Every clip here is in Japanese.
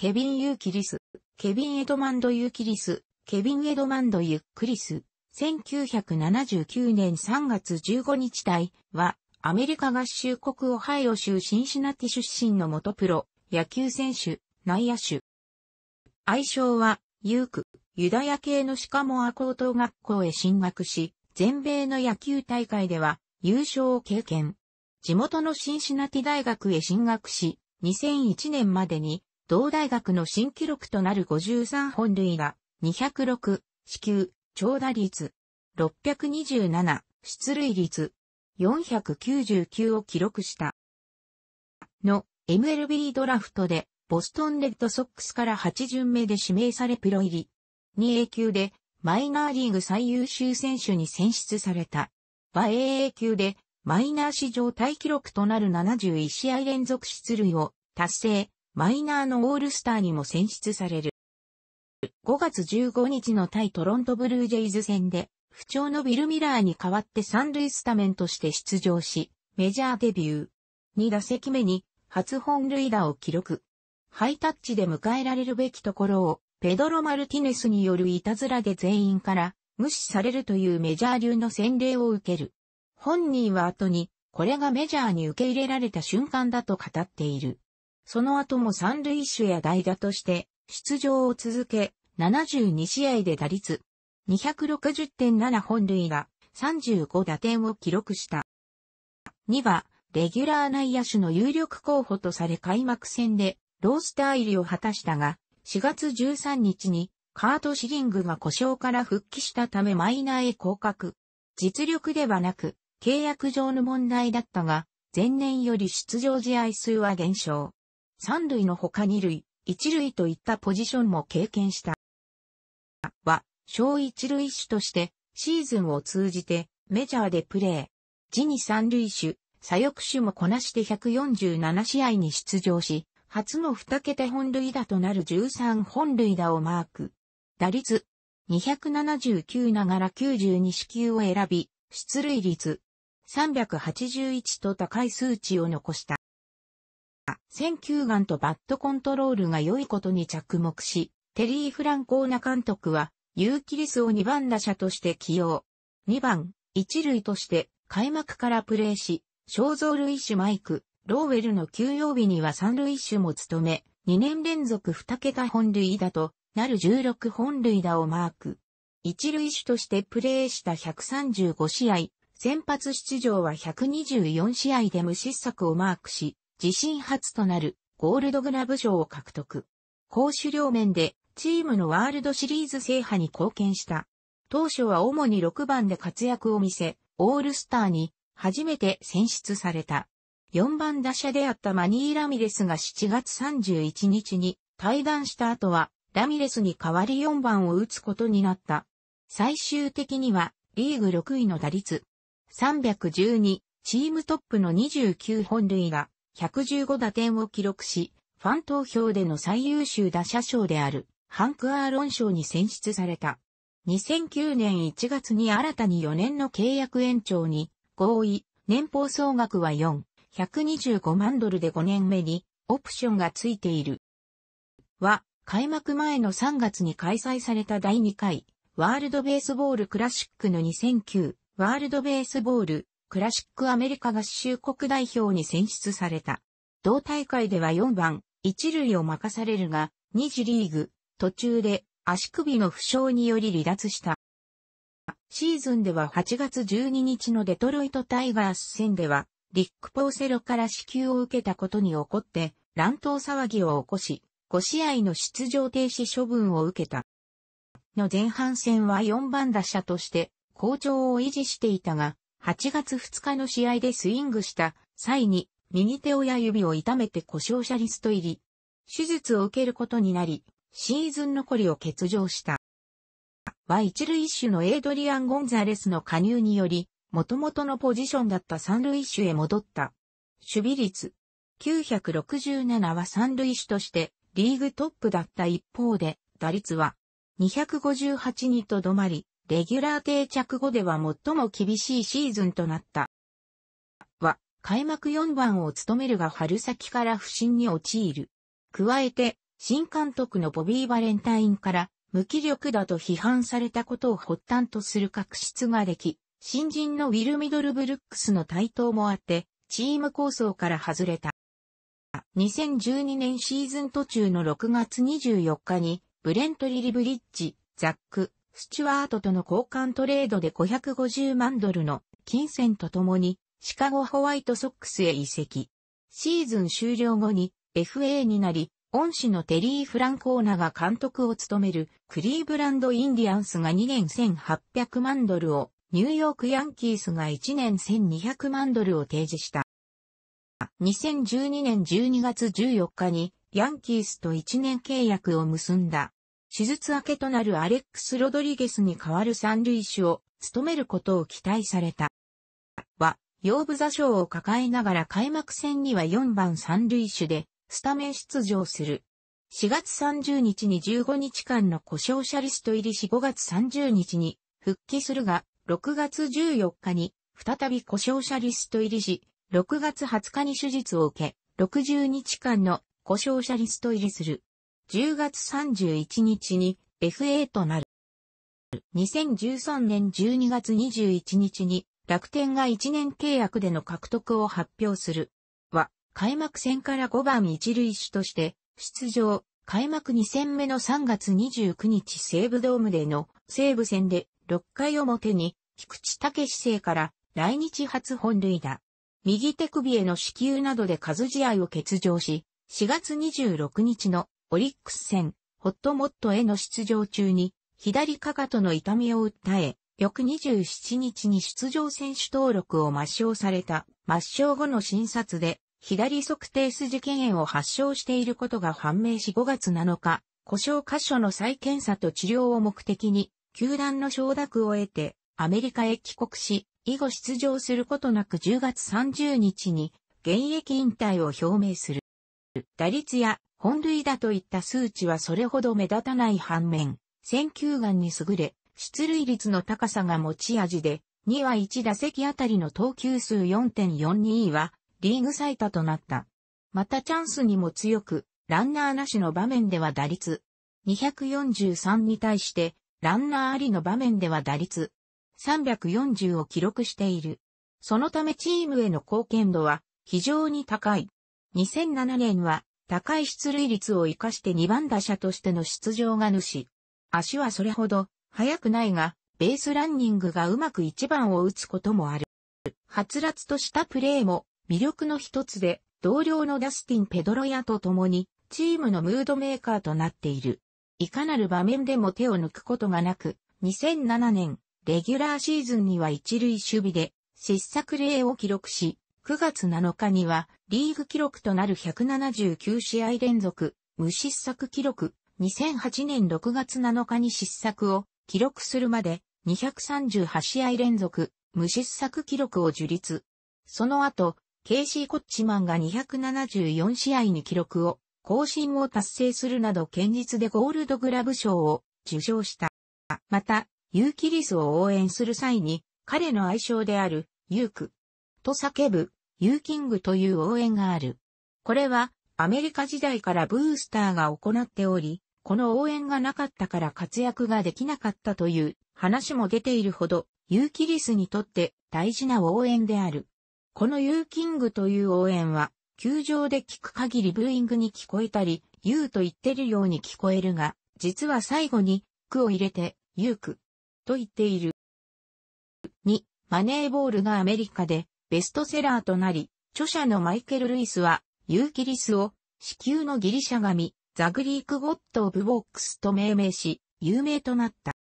ケビン・ユーキリス、ケビン・エドマンド・ユーキリス、ケビン・エドマンド・ユックリス、1979年3月15日体は、アメリカ合衆国オハイオ州シンシナティ出身の元プロ、野球選手、内野手。愛称は、ユーク、ユダヤ系のシカモア高等学校へ進学し、全米の野球大会では優勝を経験。地元のシンシナティ大学へ進学し、2001年までに同大学の新記録となる53本塁打、206、支給、長打率、627、出塁率、499を記録した。の、MLB ドラフトで、ボストンレッドソックスから8巡目で指名されプロ入り、2A 級で、マイナーリーグ最優秀選手に選出された。バ AA 級で、マイナー史上大記録となる71試合連続出塁を達成、マイナーのオールスターにも選出される。5月15日の対トロントブルージェイズ戦で、不調のビル・ミラーに代わって三塁スタメンとして出場し、メジャーデビュー。2打席目に、初本塁打を記録。ハイタッチで迎えられるべきところを、ペドロ・マルティネスによるいたずらで全員から無視されるというメジャー流の洗礼を受ける。本人は後に、これがメジャーに受け入れられた瞬間だと語っている。その後も三塁手や代打として出場を続け、72試合で打率260.7本塁打35打点を記録した。2は、レギュラー内野手の有力候補とされ開幕戦でロースター入りを果たしたが、4月13日にカートシリングが故障から復帰したためマイナーへ降格。実力ではなく、契約上の問題だったが、前年より出場試合数は減少。三塁の他二塁、一塁といったポジションも経験した。は、小一塁手としてシーズンを通じてメジャーでプレー。次に三塁手、左翼手もこなして147試合に出場し、初の二桁本塁打となる13本塁打をマーク。打率279ながら92支球を選び、出塁率381と高い数値を残した。選球眼とバットコントロールが良いことに着目し、テリー・フランコーナ監督は、ユーキリスを2番打者として起用。2番、1塁として開幕からプレーし、肖像類種マイク、ローウェルの休養日には三塁手も務め、2年連続2桁本塁打となる16本塁打をマーク。一塁手としてプレーした135試合、先発出場は124試合で無失策をマークし、自身初となるゴールドグラブ賞を獲得。攻守両面でチームのワールドシリーズ制覇に貢献した。当初は主に6番で活躍を見せ、オールスターに初めて選出された。4番打者であったマニー・ラミレスが7月31日に対談した後は、ラミレスに代わり4番を打つことになった。最終的には、リーグ6位の打率、312、チームトップの29本塁打、115打点を記録し、ファン投票での最優秀打者賞である、ハンク・アーロン賞に選出された。2009年1月に新たに4年の契約延長に合意、年俸総額は4、125万ドルで5年目にオプションがついている。は、開幕前の3月に開催された第2回、ワールドベースボールクラシックの2009、ワールドベースボールクラシックアメリカ合衆国代表に選出された。同大会では4番、一塁を任されるが、2次リーグ、途中で足首の負傷により離脱した。シーズンでは8月12日のデトロイトタイガース戦では、リック・ポーセロから支給を受けたことに怒って、乱闘騒ぎを起こし、5試合の出場停止処分を受けた。の前半戦は4番打者として、好調を維持していたが、8月2日の試合でスイングした際に右手親指を痛めて故障者リスト入り。手術を受けることになり、シーズン残りを欠場した。は一塁手のエイドリアン・ゴンザレスの加入により、元々のポジションだった三塁手へ戻った。守備率967は三塁手としてリーグトップだった一方で、打率は258にとどまり、レギュラー定着後では最も厳しいシーズンとなった。は、開幕4番を務めるが春先から不振に陥る。加えて、新監督のボビー・バレンタインから、無気力だと批判されたことを発端とする確執ができ、新人のウィル・ミドルブルックスの台頭もあって、チーム構想から外れた。2012年シーズン途中の6月24日に、ブレント・リリブリッジ、ザック、スチュワートとの交換トレードで550万ドルの金銭とともにシカゴホワイトソックスへ移籍。シーズン終了後に FA になり、恩師のテリー・フランコーナが監督を務めるクリーブランド・インディアンスが2年1800万ドルを、ニューヨーク・ヤンキースが1年1200万ドルを提示した。2012年12月14日にヤンキースと1年契約を結んだ。手術明けとなるアレックス・ロドリゲスに代わる三塁手を務めることを期待された。は、腰部座章を抱えながら開幕戦には4番三塁手でスタメン出場する。4月30日に15日間の故障者リスト入りし5月30日に復帰するが、6月14日に再び故障者リスト入りし、6月20日に手術を受け、60日間の故障者リスト入りする。10月31日に FA となる。2013年12月21日に楽天が1年契約での獲得を発表する。は、開幕戦から5番一塁手として出場。開幕2戦目の3月29日西武ドームでの西武戦で6回表に菊池武史生から来日初本塁打。右手首への支給などで数試合を欠場し、4月26日のオリックス戦、ホットモットへの出場中に、左かかとの痛みを訴え、翌27日に出場選手登録を抹消された、抹消後の診察で、左測定筋腱炎を発症していることが判明し5月7日、故障箇所の再検査と治療を目的に、球団の承諾を得て、アメリカへ帰国し、以後出場することなく10月30日に、現役引退を表明する。打率や本塁打といった数値はそれほど目立たない反面、選球眼に優れ、出塁率の高さが持ち味で、2は1打席あたりの投球数4.42は、リーグ最多となった。またチャンスにも強く、ランナーなしの場面では打率243に対して、ランナーありの場面では打率340を記録している。そのためチームへの貢献度は非常に高い。2007年は高い出塁率を活かして2番打者としての出場が主。足はそれほど速くないが、ベースランニングがうまく1番を打つこともある。はつらつとしたプレーも魅力の一つで、同僚のダスティン・ペドロヤと共に、チームのムードメーカーとなっている。いかなる場面でも手を抜くことがなく、2007年、レギュラーシーズンには一塁守備で、失策例を記録し、9月7日には、リーグ記録となる179試合連続、無失策記録、2008年6月7日に失策を記録するまで、238試合連続、無失策記録を樹立。その後、ケイシー・コッチマンが274試合に記録を、更新を達成するなど堅実でゴールドグラブ賞を受賞した。また、ユーキリスを応援する際に、彼の愛称である、ユーク、と叫ぶユーキングという応援がある。これはアメリカ時代からブースターが行っており、この応援がなかったから活躍ができなかったという話も出ているほど、ユーキリスにとって大事な応援である。このユーキングという応援は、球場で聞く限りブーイングに聞こえたり、ユーと言ってるように聞こえるが、実は最後に、句を入れて、ユーク、と言っている。2、マネーボールがアメリカで、ベストセラーとなり、著者のマイケル・ルイスは、ユーキリスを、子宮のギリシャ神、ザグリーク・ゴッド・オブ・ボックスと命名し、有名となった。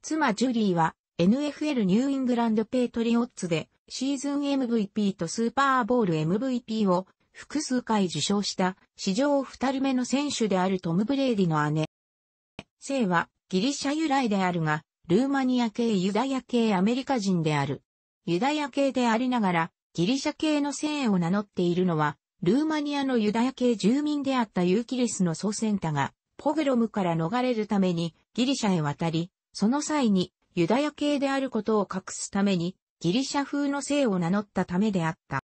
妻ジュリーは、NFL ニューイングランド・ペイトリオッツで、シーズン MVP とスーパーボール MVP を複数回受賞した史上二人目の選手であるトム・ブレイディの姉。姓はギリシャ由来であるが、ルーマニア系ユダヤ系アメリカ人である。ユダヤ系でありながら、ギリシャ系の姓を名乗っているのは、ルーマニアのユダヤ系住民であったユーキリスの総選だが、ポグロムから逃れるためにギリシャへ渡り、その際にユダヤ系であることを隠すために、ギリシャ風の姓を名乗ったためであった。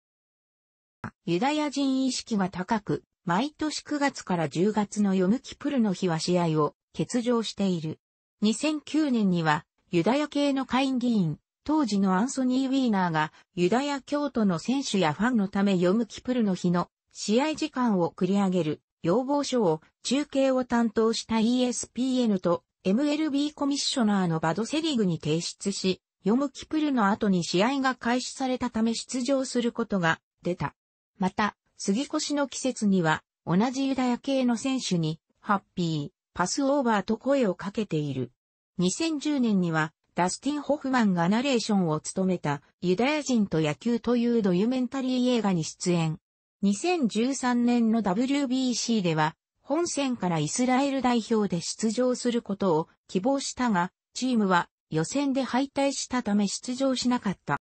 ユダヤ人意識は高く、毎年9月から10月のヨムキプルの日は試合を欠場している。2009年にはユダヤ系の会議員、当時のアンソニー・ウィーナーがユダヤ教徒の選手やファンのため読むキプルの日の試合時間を繰り上げる要望書を中継を担当した ESPN と MLB コミッショナーのバドセリグに提出し、ヨムキプルの後に試合が開始されたため出場することが出た。また、杉越の季節には同じユダヤ系の選手にハッピー、パスオーバーと声をかけている。2010年にはダスティン・ホフマンがナレーションを務めたユダヤ人と野球というドキュメンタリー映画に出演。2013年の WBC では本戦からイスラエル代表で出場することを希望したが、チームは予選で敗退したため出場しなかった。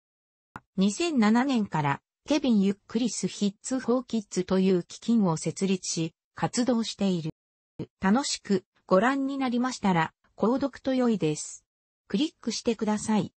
2007年からケビン・ユックリス・ヒッツ・フォー・キッズという基金を設立し、活動している。楽しくご覧になりましたら、購読と良いです。クリックしてください。